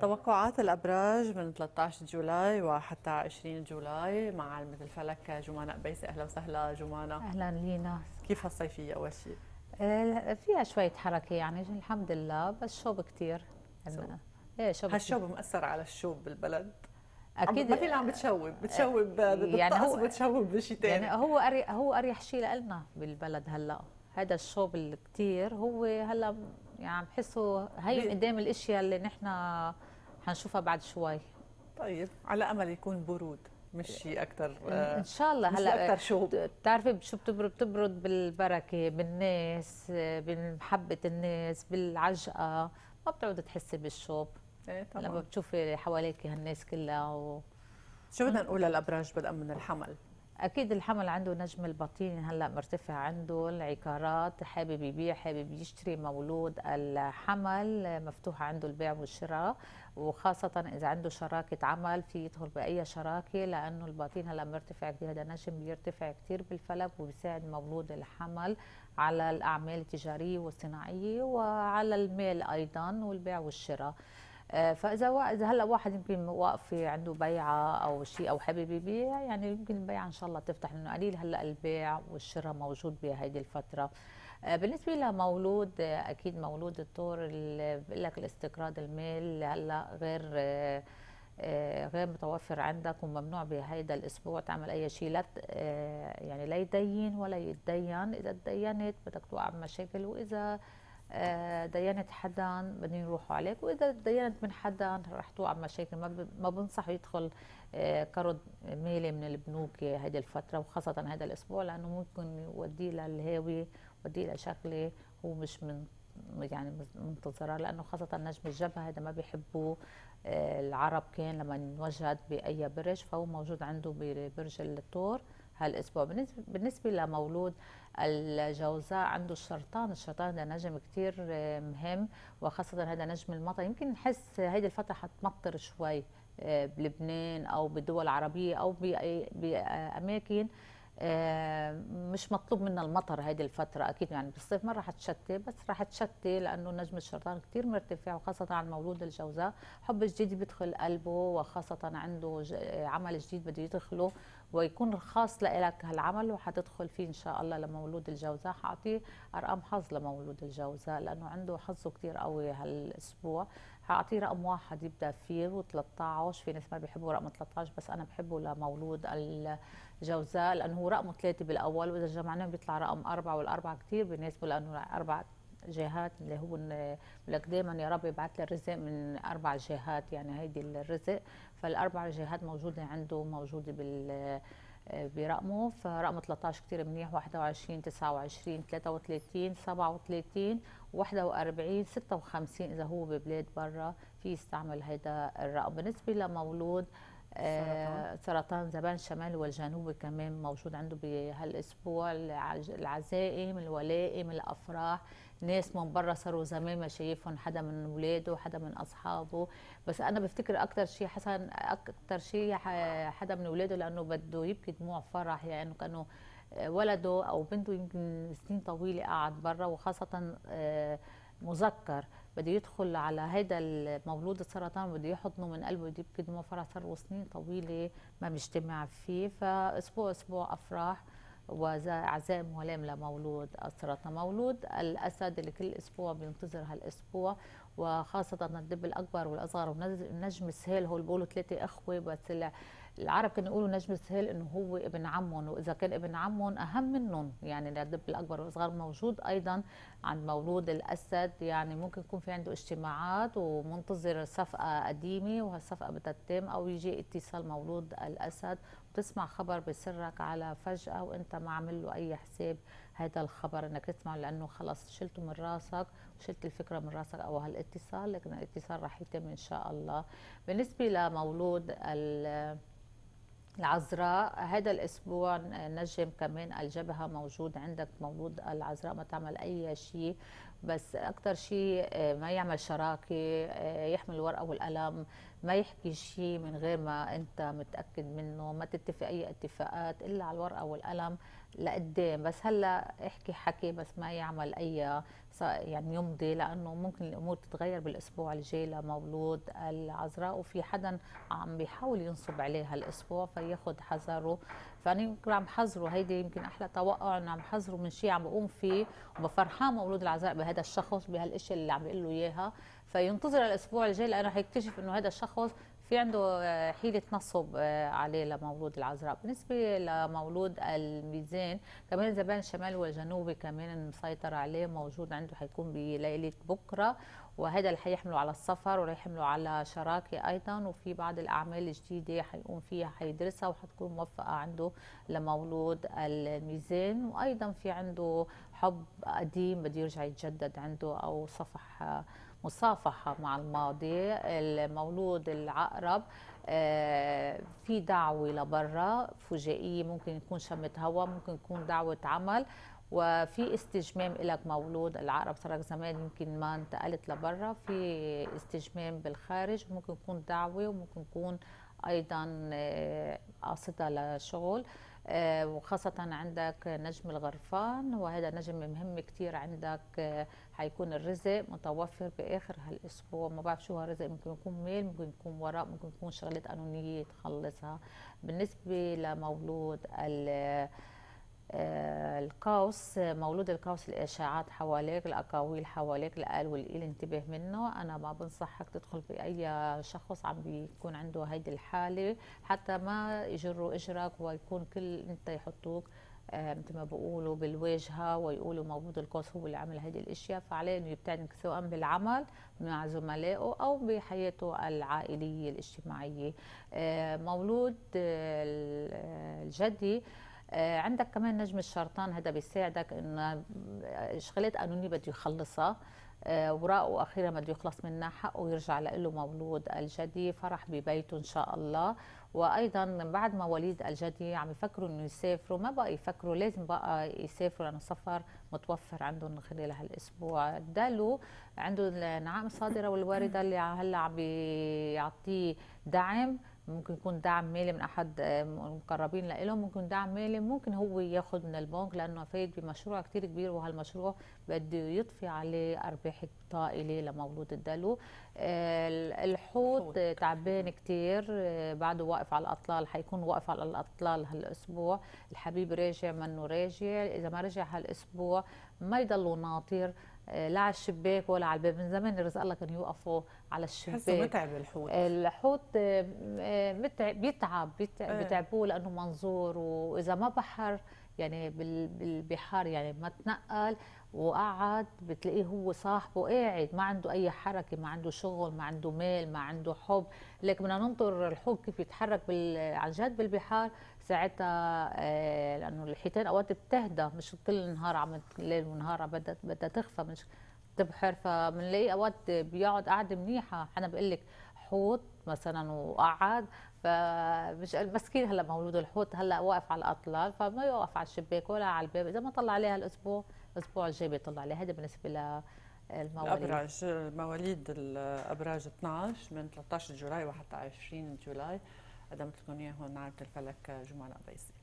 توقعات الابراج من 13 جولاي وحتى 20 جولاي مع علمة الفلك جمانة قبيسي اهلا وسهلا جمانة اهلا لينا كيف هالصيفية اول شيء؟ فيها شوية حركة يعني الحمد لله بس شوب كثير ايه شوب هالشوب مأثر على الشوب بالبلد اكيد ما في عم بتشوب بتشوب يعني هو بتشوب بشيء ثاني يعني هو اريح هو اريح شيء لنا بالبلد هلا هذا الشوب الكثير هو هلا يعني بحسه هي قدام الاشياء اللي نحن حنشوفها بعد شوي طيب على امل يكون برود مش شيء اكثر آه، ان شاء الله هلا اكثر شو بتعرفي شو بتبرد بتبرد بالبركه بالناس بمحبه الناس بالعجقه ما بتعودي تحسي بالشوب ايه طبعا لما بتشوفي حواليك هالناس كلها و... شو بدنا نقول للابراج بدءا من الحمل اكيد الحمل عنده نجم البطين هلا مرتفع عنده العقارات حابب يبيع حابب يشتري مولود الحمل مفتوح عنده البيع والشراء وخاصة إذا عنده شراكة عمل في يدخل بأي شراكة لأنه البطين هلا مرتفع كثير هذا نجم بيرتفع كثير بالفلك وبيساعد مولود الحمل على الأعمال التجارية والصناعية وعلى المال أيضا والبيع والشراء آه، فاذا اذا هلا واحد يمكن واقف عنده بيعه او شيء او حابب يبيع يعني يمكن البيعه ان شاء الله تفتح لانه قليل هلا البيع والشراء موجود بهيدي الفتره آه، بالنسبه لمولود آه، اكيد مولود الثور اللي بقول لك الاستقراض المال هلا غير غير متوفر عندك وممنوع بهيدا الاسبوع تعمل اي شيء لا يعني لا يدين ولا يتدين اذا تدينت بدك توقع بمشاكل واذا آه، دينت حدا بدهم يروحوا عليك واذا دينت من حدا رح توقع مشاكل ما ما بنصح يدخل كرد آه، ميلي من البنوك هذه الفتره وخاصه هذا الاسبوع لانه ممكن يوديه للهاوي يوديه لشغله هو مش من يعني منتظرها لانه خاصه نجم الجبهه هذا ما بيحبوا آه، العرب كان لما نوجد باي برج فهو موجود عنده ببرج الثور هالاسبوع بالنسبه لمولود الجوزاء عنده الشرطان الشرطان هذا نجم كثير آه، مهم وخاصه هذا نجم المطر يمكن نحس هيدي الفتره حتمطر شوي آه، بلبنان او بالدول العربيه او باماكن آه، مش مطلوب منا المطر هذه الفترة أكيد يعني بالصيف ما راح تشتي بس راح تشتي لأنه نجم الشرطان كثير مرتفع وخاصة عن مولود الجوزاء حب جديد بيدخل قلبه وخاصة عنده عمل جديد بده يدخله ويكون خاص لك هالعمل وحتدخل فيه ان شاء الله لمولود الجوزاء حاعطيه ارقام حظ لمولود الجوزاء لانه عنده حظه كثير قوي هالاسبوع حاعطيه رقم واحد يبدا فيه و13 في ناس ما بيحبوا رقم 13 بس انا بحبه لمولود الجوزاء لانه هو رقمه ثلاثه بالاول واذا جمعناه بيطلع رقم اربعه والاربعه كثير بالنسبه لانه اربعه جهات اللي هو لك دائما يا رب يبعث لي الرزق من اربع جهات يعني هيدي الرزق فالاربع جهات موجوده عنده موجوده بال برقمه فرقم 13 كثير منيح 21 29 33 37 41 56 اذا هو ببلاد برا في يستعمل هيدا الرقم بالنسبه لمولود آه، سرطان. سرطان زبان الشمال والجنوب كمان موجود عنده بهالاسبوع العزائم الولائم الافراح ناس من برا صاروا زمان ما شايفهم حدا من ولاده حدا من اصحابه بس انا بفتكر اكثر شيء حسن اكثر شيء حدا من ولاده لانه بده يبكي دموع فرح يعني كانوا آه، ولده او بنته يمكن سنين طويله قاعد برا وخاصه آه، مذكر بده يدخل على هذا المولود السرطان بده يحضنه من قلبه يبكي دموع فرح صار سنين طويله ما مجتمع فيه فاسبوع اسبوع افراح وعزام ولام لمولود أسرتنا مولود الأسد اللي كل أسبوع بينتظر هالأسبوع وخاصة الدب الأكبر والأصغر ونجم السهيل هو بيقولوا ثلاثة أخوة بس العرب كانوا يقولوا نجم سهيل انه هو ابن عمهم واذا كان ابن عمهم اهم منهم يعني الدب الاكبر والصغار موجود ايضا عند مولود الاسد يعني ممكن يكون في عنده اجتماعات ومنتظر صفقه قديمه وهالصفقه بدها تتم او يجي اتصال مولود الاسد وتسمع خبر بسرك على فجاه وانت ما عامل له اي حساب هذا الخبر انك تسمعه لانه خلص شلته من راسك وشلت الفكره من راسك او هالاتصال لكن الاتصال رح يتم ان شاء الله بالنسبه لمولود ال العذراء هذا الاسبوع نجم كمان الجبهه موجود عندك موجود العذراء ما تعمل اي شيء بس اكثر شيء آه، ما يعمل شراكه آه، يحمل الورقه والقلم ما يحكي شيء من غير ما انت متاكد منه ما تتفق اي اتفاقات الا على الورقه والقلم لقدام بس هلا احكي حكي بس ما يعمل اي يعني يمضي لانه ممكن الامور تتغير بالاسبوع الجاي لمولود العذراء وفي حدا عم بيحاول ينصب عليه هالاسبوع فياخذ حذره فانا يعني يمكن عم حذره هيدي يمكن احلى توقع انه عم حذره من شيء عم بقوم فيه وبفرحان مولود العزاء بهذا الشخص بهالاشياء اللي عم بيقول له اياها فينتظر الاسبوع الجاي لانه حيكتشف انه هذا الشخص في عنده آه، حيله نصب آه، عليه لمولود العذراء بالنسبه لمولود الميزان كمان زبان الشمال والجنوبي كمان مسيطر عليه موجود عنده حيكون بليله بكره وهذا اللي حيحمله على السفر ورح يحمله على شراكه ايضا وفي بعض الاعمال الجديده حيقوم فيها حيدرسها وحتكون موفقه عنده لمولود الميزان وايضا في عنده حب قديم بده يرجع يتجدد عنده او صفح مصافحه مع الماضي المولود العقرب آه، في دعوه لبرا فجائيه ممكن يكون شمة هواء ممكن يكون دعوه عمل وفي استجمام لك مولود العقرب صارك زمان يمكن ما انتقلت لبرا في استجمام بالخارج ممكن يكون دعوه وممكن يكون ايضا آه، قاصدها لشغل آه، وخاصة عندك نجم الغرفان وهذا نجم مهم كتير عندك آه، حيكون الرزق متوفر بآخر هالأسبوع ما بعرف شو هالرزق ممكن يكون ميل ممكن يكون وراء ممكن يكون شغلات قانونية تخلصها بالنسبة لمولود ال آه، القوس مولود القوس الاشاعات حواليك الاقاويل حواليك الآل والقيل انتبه منه انا ما بنصحك تدخل باي شخص عم بيكون عنده هيدي الحاله حتى ما يجروا اجرك ويكون كل انت يحطوك آه، مثل ما بيقولوا بالواجهه ويقولوا مولود القوس هو اللي عمل هيدي الاشياء فعليه انه يبتعد سواء بالعمل مع زملائه او بحياته العائليه الاجتماعيه آه، مولود الجدي آه، عندك كمان نجم الشرطان هذا بيساعدك انه آه، شغلات قانونيه بده يخلصها آه، وراءه اخيرا بده يخلص منها حقه ويرجع له مولود الجدي فرح ببيته ان شاء الله وايضا من بعد ما وليد الجدي عم يفكروا انه يسافروا ما بقى يفكروا لازم بقى يسافروا لانه السفر متوفر عندهم خلال هالاسبوع دالو عنده النعم الصادره والوارده اللي هلا عم بيعطيه دعم ممكن يكون دعم مالي من احد آه، المقربين لهم ممكن دعم مالي ممكن هو ياخد من البنك لانه فايت بمشروع كتير كبير وهالمشروع بده يطفي عليه ارباح طائله لمولود الدلو آه، الحوت تعبان كتير آه، بعده واقف على الاطلال حيكون واقف على الاطلال هالاسبوع الحبيب راجع منه راجع اذا ما رجع هالاسبوع ما يضلوا ناطر آه، لا على الشباك ولا على الباب من زمان رزق الله كانوا يوقفوا على الشباك حسه متعب الحوت آه، الحوت آه، متعب بيتعب بيتعبوه لانه منظور واذا ما بحر يعني بالبحار يعني ما تنقل وقعد بتلاقيه هو صاحبه قاعد ما عنده اي حركه ما عنده شغل ما عنده مال ما عنده حب لكن بدنا ننطر الحب كيف يتحرك بال... عن جد بالبحار ساعتها آه لانه الحيتان اوقات بتهدى مش كل النهار عم ليل ونهار بدها بدها تخفى مش تبحر فبنلاقيه اوقات بيقعد قعده منيحه انا بقول لك حوت مثلا وقعد فمش مسكين هلا مولود الحوت هلا واقف على الاطلال فما يوقف على الشباك ولا على الباب اذا ما طلع عليها الاسبوع الاسبوع الجاي بيطلع لي هذا بالنسبه للمواليد الابراج مواليد الابراج 12 من 13 جولاي وحتى 20 جولاي قدمت لكم اياه هون عرض الفلك جمعه القبيسي